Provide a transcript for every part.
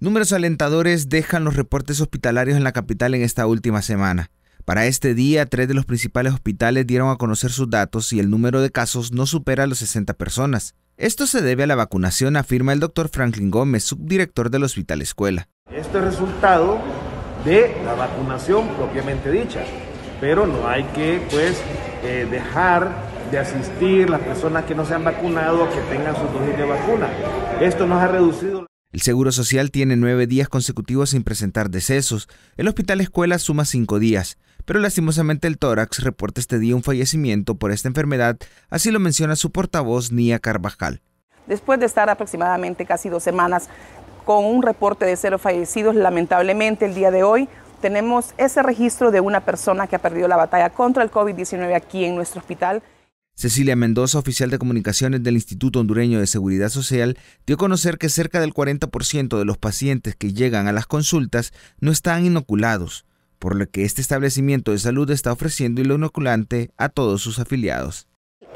Números alentadores dejan los reportes hospitalarios en la capital en esta última semana. Para este día, tres de los principales hospitales dieron a conocer sus datos y el número de casos no supera los 60 personas. Esto se debe a la vacunación, afirma el doctor Franklin Gómez, subdirector del Hospital Escuela. Este resultado de la vacunación propiamente dicha, pero no hay que pues eh, dejar de asistir las personas que no se han vacunado que tengan sus dosis de vacuna. Esto nos ha reducido el Seguro Social tiene nueve días consecutivos sin presentar decesos. El Hospital Escuela suma cinco días. Pero lastimosamente el tórax reporta este día un fallecimiento por esta enfermedad, así lo menciona su portavoz Nia Carvajal. Después de estar aproximadamente casi dos semanas con un reporte de cero fallecidos, lamentablemente el día de hoy tenemos ese registro de una persona que ha perdido la batalla contra el COVID-19 aquí en nuestro hospital. Cecilia Mendoza, oficial de comunicaciones del Instituto Hondureño de Seguridad Social, dio a conocer que cerca del 40% de los pacientes que llegan a las consultas no están inoculados, por lo que este establecimiento de salud está ofreciendo el inoculante a todos sus afiliados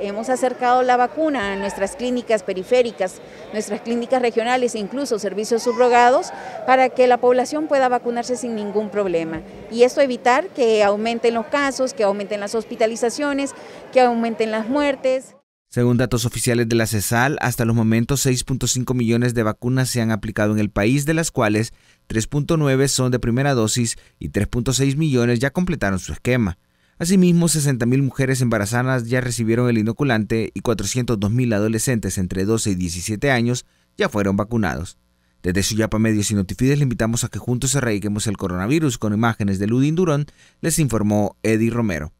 hemos acercado la vacuna a nuestras clínicas periféricas, nuestras clínicas regionales e incluso servicios subrogados para que la población pueda vacunarse sin ningún problema. Y esto evitar que aumenten los casos, que aumenten las hospitalizaciones, que aumenten las muertes. Según datos oficiales de la CESAL, hasta los momentos 6.5 millones de vacunas se han aplicado en el país, de las cuales 3.9 son de primera dosis y 3.6 millones ya completaron su esquema. Asimismo, 60.000 mujeres embarazadas ya recibieron el inoculante y 402.000 adolescentes entre 12 y 17 años ya fueron vacunados. Desde Suyapa Medios y Notifides le invitamos a que juntos erradiquemos el coronavirus con imágenes de Ludin Durón, les informó Eddie Romero.